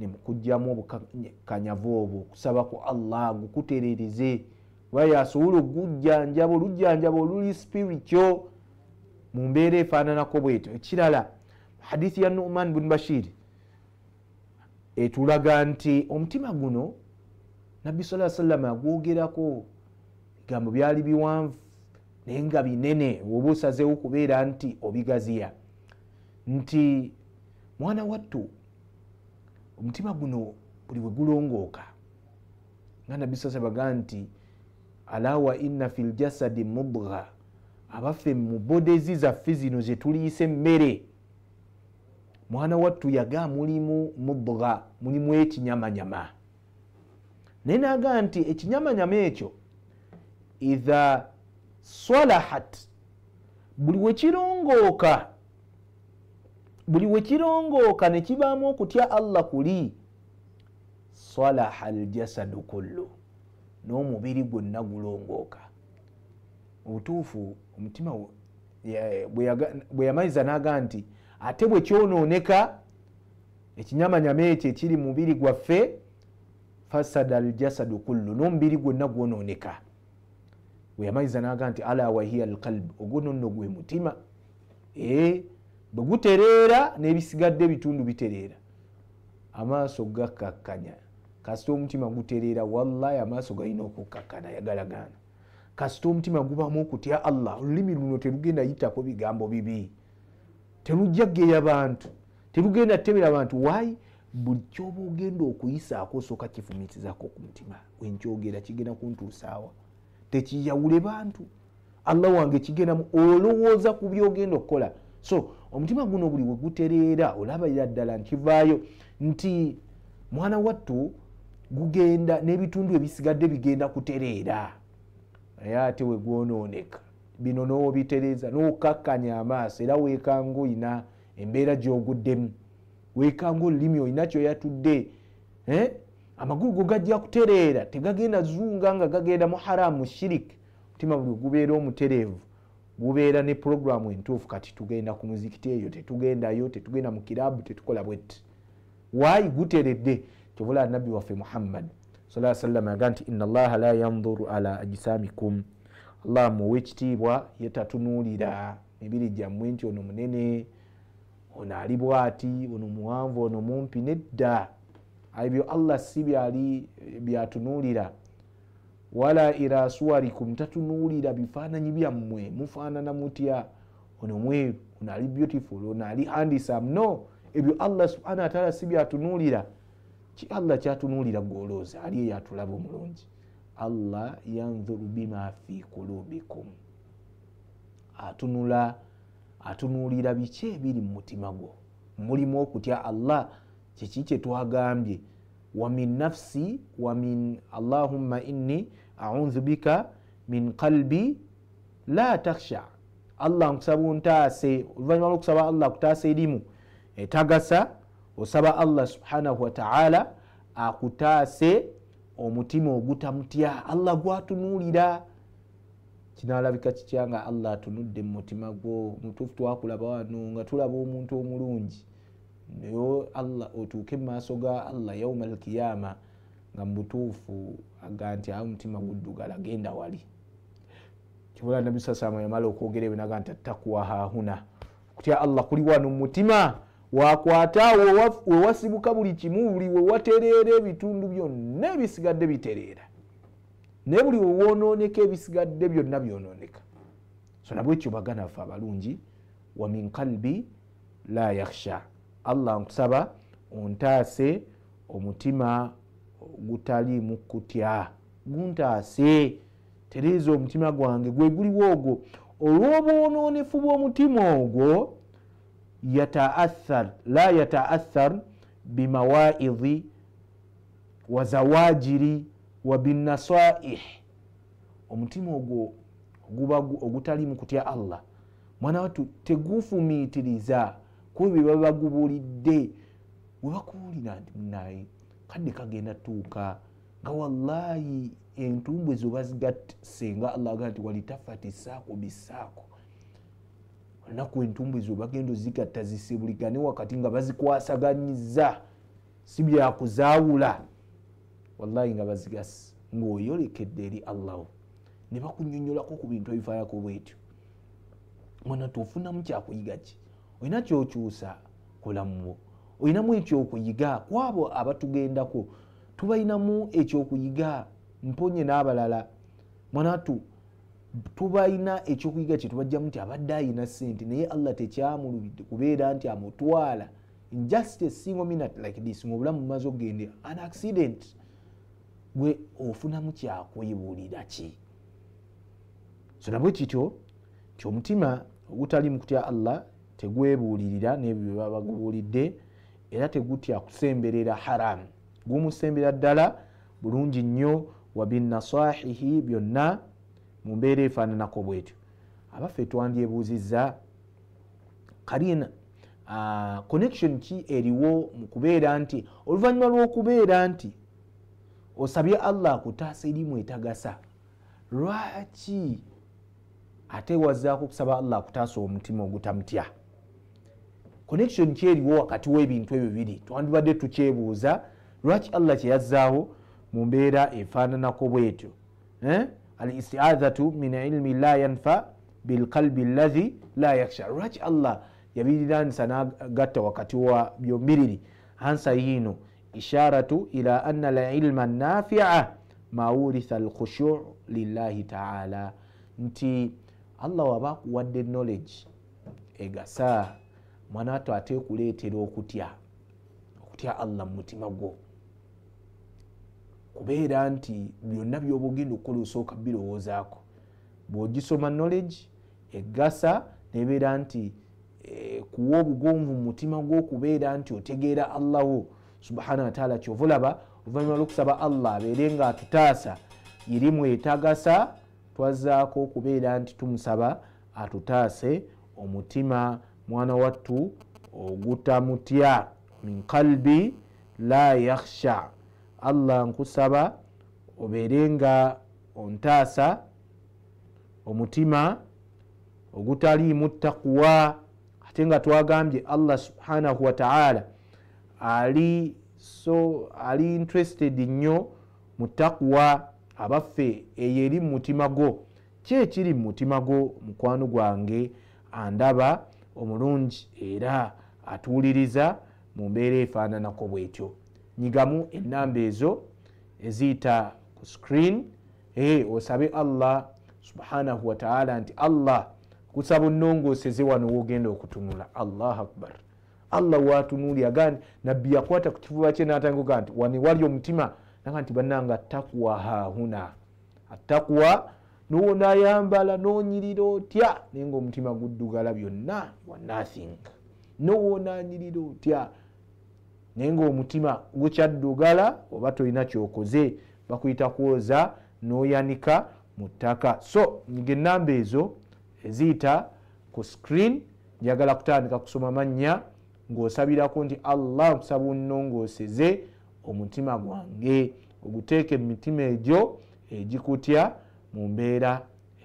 nemukugyamu obukanyavu obwo okusabaku allah gukuterereze kuba yasobola okugujjanjaba olujjanjaba oluli spiritual mu mbeera efaananako bwetyo ekirala muhadithi ya numan bun bashir etulaga nti omutima guno nabbi sala sallama agwogerako bigambo byali biwanvu naye nga binene oba osazewo kubeera nti obigaziya nti mwana wattu omutima guno buli wegulongooka nga nabbi sa baga nti ala wa inna fi ljasadi mubga abaffe mubodezi zaffe zino zetuliise emmere mwana wattu yaga mulimu mubga mulimu ekinyamanyama naye naga nti ekinyamanyama ekyo itha salahat buli wekirongooka buli wekirongooka ne kibaamu okutya allah kuli salaha aljasadu kullu n'omubiri gwonna gulongooka obutuufu omutima bwe yamaiza naga nti ate bwekyonooneka ekinyamanyama ekyo ekiri mubiri gwaffe fasada aljasadu kullu n'omubiri gwonna gwonooneka bwe yamaiza naga nti ala wahiya alqalb ogwo nonno gwe mutima eh, bwegutereera n'ebisigadde bitundu bitereera amaaso gakakkanya kasita omutima gutereera wallahi amaaso galina okukakkana yagalagana kasita omutima gubamu okutya allah olulimi luno terugenda yitako bigambo bibi terujja geya bantu terugenda tebera bantu wayi buli kyoba ogenda okuyisaako osooka kifumitizako ku mutima wenkyogera kigenda kuntuusaawa tekiyawule bantu allah wange kigendamu olowooza ku byogenda okukola so omutima guno buli wegutereera olabaira ddala nkivaayo nti mwana wattu gugenda n'ebitundu ebisigadde bigenda kutereera naye ate wegwonooneka bino noobitereeza nookakkanya amaaso era weekanga oyina embeera gyoguddemu weekanga olulimi olina kyoyatudde eh? amagulu go gajja kutereera tegagenda zunga nga gagenda muharamu mushirik omutima buli gubeera omutereevu gubeera ne puroguramu entuufu kati tugenda ku muzikiti eyo tetugendayo tetugenda mu kirabu tetukola bwet waayi guteredde kyovula nabbi waffe muhammad salasalama aga nti ina allaha la yanduru ala ajisamikum allah muwa ekitiibwa yetatunuulira mibiri gyammwe nti ono munene ono ali bwati ono muwanvu ono mumpi nedda ebyo allah si byali byatunuulira wala ira suwarikum tatunulira bifaananyi byammwe mufaanana mutya ono mweru ono ali beautiful ono ali handisam no ebyo allah subhanahu wataala si byatunulira ki allah kyatunulira gwolooza ali eyo atulaba omulungi allah yanzuru bima fi kulubikum atunula atunulira biki ebiri mumutima gwo mulimu okutya allah kiki kyetwagambye wamin nafsi wamin allahumma inni audhu bika min qalbi la takhsha allah nkusaba ntaase oluvanyuma lwokusaba allah akutaasa erimu etagasa osaba allah subhanahu wataala akutaase omutima ogutamutya allah gwatunuulira kinalabika kitya nga allah atunudde mumutima gwo mutuufu twakulaba wano nga tulaba omuntu omulungi naye allah otuuke mumaaso ga allah yauma alkiyama al nga mubutuufu aga nti a omutima guddugala genda wali kibula nabisasalama yamala okwogera ebinaga nti atakuwa hahuna kutya allah kuli wano mumutima wakwata wewasibuka buli kimu buli wewatereera ebitundu byonna ebisigadde bitereera naye buli wewononeka ebisigadde byonna byononeka so nabwekyo baganafe abalungi wamin kalbi la yakhsha allah nkusaba ontaase omutima gutali mukutya guntaase tereeza omutima gwange gwe guliwo ogwo olw'obwonoonefu bw'omutima ogwo yataathar la yataathar bimawaizi wazawajiri wabinasaih omutima ogwo oguba ogutali mu kutya allah mwana wattu tegufumiitiriza kuba bye baba gubulidde webakuwulira nti kadde kagenda tuuka nga wallahi entumbu ezo bazigatte senga allah agaa nti walitafati saako bisaako olunaku entumbu ezo bagenda ozigatta zisibuligane wakati nga bazikwasaganyiza si byakuzaawula wallahi nga bazigasi ngaoyolekedde eri allahu ne bakunyonyolako ku bintu ebifaanako bwetyo mwana tofunamu kyakuyigaki olina kyokyusa kulamuwo olinamu ekyokuyiga kwabo abatugendako tubalinamu ekyokuyiga mponye n'abalala mwanatu tubalina ekyokuyiga kyetubajjamu nti abadde ayina sente naye allah tekyamulubidde kubeera nti amutwala just a single minute like this ngaobulamu mumaze okgende an accident gwe ofunamu kyakwebuulira ki so nabwe kityo nti omutima ogutali mu kutya allah tegwebuulirira n'ebyo bebabagubuulidde mm -hmm. era tegutya kusemberera haramu gumusemberera ddala bulungi nnyo wabinasahihi byonna mu mbeera efaananako bwetyo abaffe twandyebuuzizza kalina connection ki eriwo mu kubeera nti oluvannyuma lw'okubeera nti osabye allah akutaasa eri mwetagasa lwaki ate wazzaako okusaba allah akutaasa omutima ogutamutya connection kyeriwo wakati w'ebintu ebyo biri twandibadde tukyebuuza lwaki allah kyeyazzaawo mu mbeera efaananako bwetyo eh? al istiazatu min ilmin la yanfa bilqalbi llazi la yakhsha lwaki allah yabiriransa nagatta wakati wa byombiriri ansa yiino isharatu ila anna lilma nafia mawuritha lkhushuu lillahi taala nti allah wabakuwadde knowledge egasaa mwanatta atekuleetera okutya okutya allah mumutima gwo kubeera nti byonna byoba ogenda okukola osooka birowoozaako bwogisoma knowledge egasa nebeera nti eh, kuwa obugonvu mumutima gwo okubeera nti otegeera allah wo subhana wataala kyova olaba oluvanyuma lwokusaba allah abeere nga atutaasa irimu etagasa twazaako okubeera nti tumusaba atutaase omutima mwana wattu ogutamutya min kalbi la yakhsha allah nkusaba obeerenga ontaasa omutima ogutaliimu takuwa ate nga twagambye allah subhanahu wataala ali so ali interested nnyo mu takuwa abaffe eyo eri mu mutima gwo ki ekiri mu mutima gwo mukwano gwange andaba omulungi era atuwuliriza mu mbeera efaananako bwetyo nyigamu enamba ezo eziyita ku screen e osabe allah subhanahu wataala nti allah kusaba onongoseze wano wogenda okutunula allah akbar allah watunuli agandi nabbi yakwata ku kifuba kye natangaga nti wani wali omutima naga nti bananga atakuwa hahuna atakuwa nowonayambala nonyirira otya naye ngaomutima guddugala byonna wanathing nowonanyirira otya naye ngaomutima gukyaddugala oba tolina kyokoze bakuyita kwoza noyanika mu ttaka so ngaenamba ezo eziyita ku screen njagala kutandika kusoma mannya ngaosabirako nti allah nkusaba onnongoseze omutima gwange oguteeka emitima egyo egikutya mu mbeera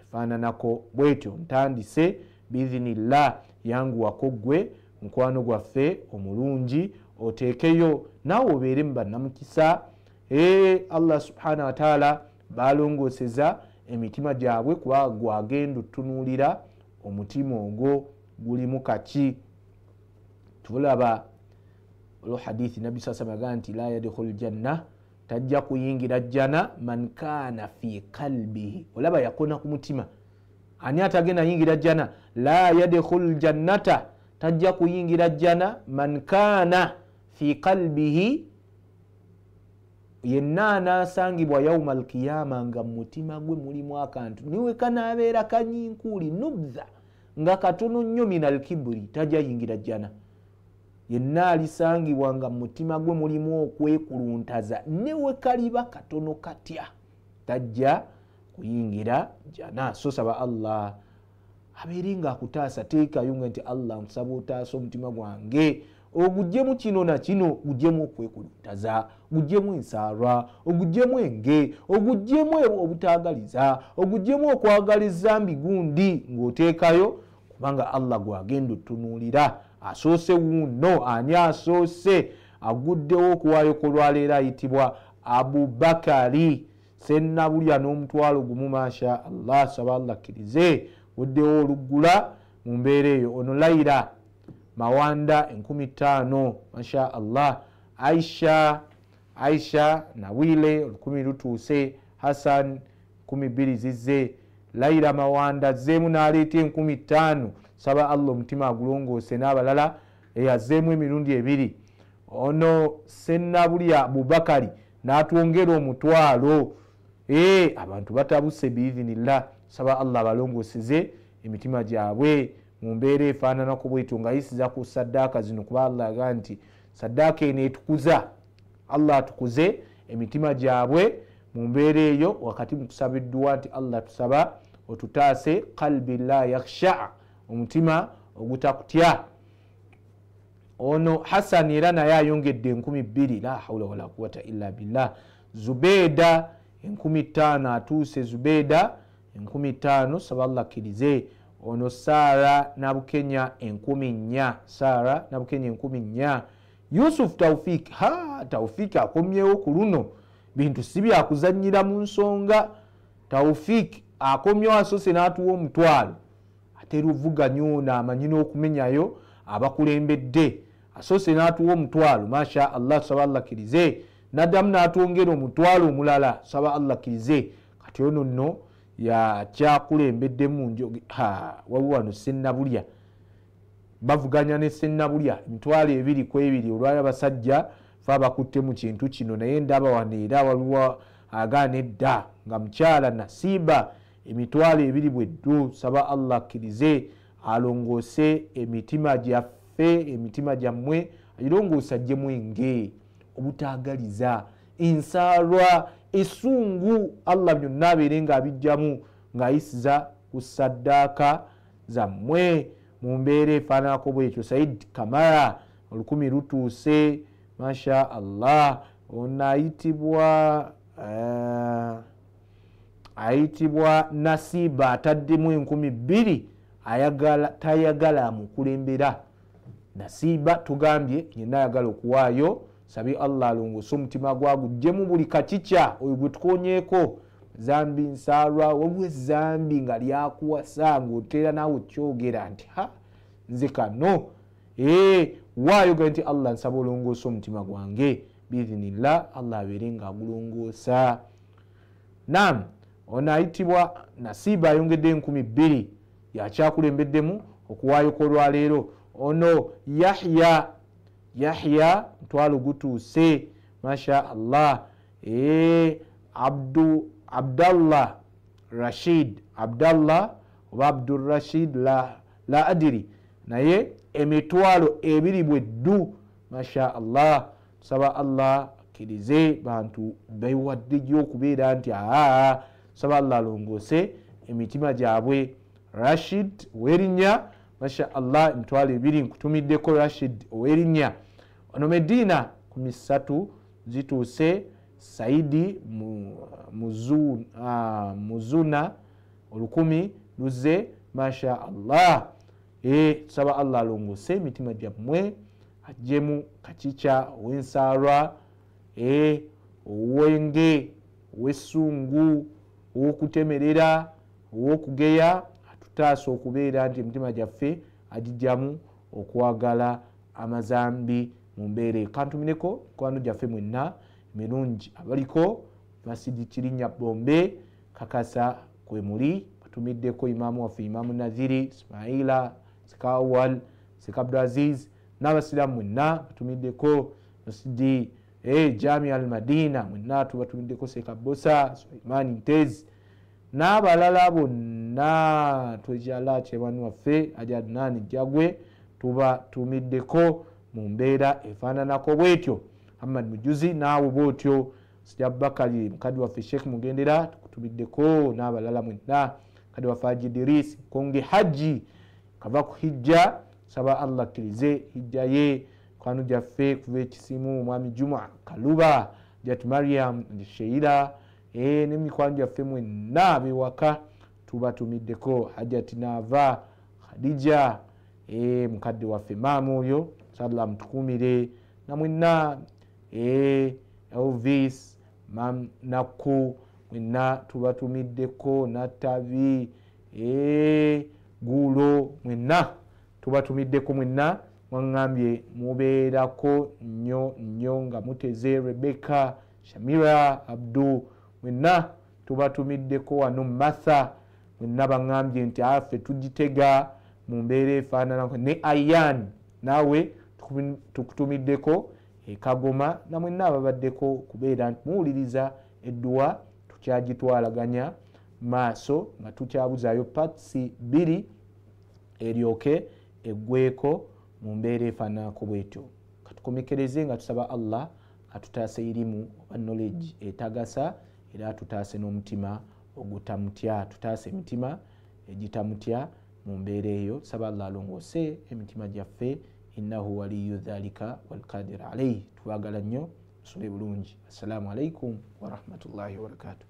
efaananako bwetyo ntandise bizinilla yanguwako ggwe mukwano gwaffe omulungi oteekeyo naawe obeere mu bannamukisa allah subhana wataala balongoseza emitima gyabwe kuba gwagenda otunuulira omutima ogwo gulimu kaki tulaba olwo hadithi nabbi saa salama aga nti la yadkhulu ljanna tajja kuyingira jjana man kana fi kalbihi olaba yakona ku mutima ani atagenda yingira jjana la yadkhulu jannata tajja kuyingira jjana man kana fi kalbihi yenna anasangibwa yauma alkiyama nga mumutima gwe mulimu akantu niwe kanabeera kanyinkuuli nubza nga katono nnyo min alkibuli tajja yingira jjana yenna alisangibwa nga mumutima gwe mulimu okwekuluntaza newe kaliba katono katya tajja kuyingira jana so saba allah abeere ngaakutaasa teekayo nga nti allah nkusaba otaasa omutima gwange ogujjemu kino nakino gujjemu okwekuluntaza gujjemu ensaalwa ogujjemu enge ogujjemu obutaagaliza ogujjemu okwagaliza mbigundi ng'oteekayo kubanga allah gwagenda otunuulira asoose wuno ani asoose aguddewo okuwaayo ku lwaleero ayitibwa abubakari senabulya n'omutwalo gumu masha allah saba allakkirize guddewo oluggula mu mbeera eyo ono laira mawanda 15 masha allah aisha aisha nawiile olukumi lutuuse hasan 12 zize laira mawanda zeemu n'aleeta 15 saba allah omutima agulongoose n'abalala eyazeemu emirundi ebiri ono senabulya bubakari n'atwongera omutwalo ee eh, abantu batabuse biidhinillah saba allah abalongoseze emitima gyabwe mu mbeera efaananaku bwaityo ngaayisiza ku saddaaka zino kuba allah aga nti saddaaka eno etukuza allah atukuze emitima gyabwe mu mbeera eyo wakati mukusaba edduwa nti allah tusaba otutaase kalbi la yakhsha omutima ogutakutya ono hasani era naye ayongedde enkumi bbiri la haula wala quwata illa billah zubeeda enkumi taano atuuse zubeeda enkumi taano saballakkirize ono saara nabukenya enkumi nnya saara nabukenya enkumi nnya yusufu taufiiki ha taufiiki akomyewo ku luno bintu sibyakuzanyira mu nsonga taufiiki akomyewo asose n'atuwa omutwalo atera ovuganya ono amanyi n'okumenyayo abakulembedde asoose n'atuwa omutwalo masha allah saba allakirize naddamu n'atwongera omutwalo omulala saba allakirize kati ono nno yakyakulembedde munjwabu wano sennabulya bavuganya ne sennabulya emitwalo ebiri ku ebiri olwali abasajja fe abakutte mu kintu kino naye ndaba wano era waliwo agaana edda nga mukyala nasiiba emitwalo ebiri bweddu saba allah akkirize alongoose emitima gyaffe emitima gyammwe agirongoose ajjemu enge obutagaliza ensaalwa essungu allah byonna abeere ngaabijjamu ngaayisiza ku saddaaka zammwe mu mbeera efaananako bwekyo said kamara olukumi lutuuse masha allah onaayitibwa uh, eh, ayitibwa nasiba ataddemu enkumi bbiri ayagala tayagala amukulembera nasiba tugambye yenna ayagala okuwaayo sabi allah alongose omutima gwaguggyemu buli kakikya oyo gwe tukonyeeko zambi nsalwa wabwe zambi nga lyakuwasa ngaotera naawe kyogera nti ha nze kano ee eh, waayo gaa nti allah nsaba olongoosa omutima gwange biidhinillah allah abeere ngaagulongoosa nam ono ayitibwa nasiba ayongedde enkumi bbiri yakyakulembeddemu okuwaayo kwolwaleero ono yahya yahya mutwalo gutuuse masha allah e abdu abdallah rashid abdallah oba abdurashid la, la adiri naye emitwalo ebiri bweddu masha allah tusaba allah akirize bantu bewaddejo okubeera nti aaa ah, nsaba allah alongoose emitima gyabwe rashid owerinnya masha allah emitwalo ebiri nkutumiddeko rashid owerinnya ono medina kumisatu zituuse saidi ah, muzuna olukumi luze masha allah tusaba eh, allah alongoose emitima gyammwe ajjemu kakica owensaalwa eh, owenge owessungu owokutemerera owokugeya atutaasa okubeera nti emitima gyaffe agijjamu okwagala amazambi mu mbeera ekantumireko mikwano gyaffe mwenna emirungi abaliko masidi kirinya bombe kakasa kwe muli batumiddeko imaamu waffe imaamu naziri ismaila sekawal sekabdaziz n'abasiraamu mwenna batumiddeko masidi hey, eh, jami al madina mwenatu batundikosekabosa suleimani ntezi n'abalala bonna twejala kyebani waffe ajadnani jagwe tuba tumiddeko mu mbeera efaananako bwetyo hamad mujuzi naawe bwotyo sija bakali mukadi waffe sheekh mugendera tukutumiddeko n'abalala mwenna mukadi waffe aji dirisi nkonge hajji kava ku hijja saba allah akkirize hijja ye mikwano gyaffe kuva ekisimu omwami juma kaluba jat mariam sheira e, nemikwano gyaffe mwenna bewaka tubatumiddeko hajat nava khadija e, mukadde waffe maama oyo sala mutukumire namwenna e, elvis manaku mwenna tubatumiddeko natabi e, gulo mwenna tubatumiddeko mwenna mwangambye mubeerako nnyo nnyo nga muteze rebeka shamira abdul mwenna tubatumiddeko wano matha mwenna baŋambye nti afe ah, tugitega mu mbeera efaananako ne ayan naawe tukutumiddeko ekagoma namwenna ababaddeko kubeera nti muwuliriza edduwa tukyagitwalaganya maaso nga tukyabuzayo patisi bbiri eryoke eggweeko okay, mu mbeera efaananako bwetyo katukomekereze nga tusaba allah atutaase irimu oba knowlege etagasa era atutaase n'omutima ogutamutya tutaase emitima egitamutya mu mbeera eyo tusaba allah alongose emitima gyaffe innahu waliyu dhalika walkadir alaihi twagala nnyo musule bulungi assalamu alaikum warahmatullahi wabarakatuh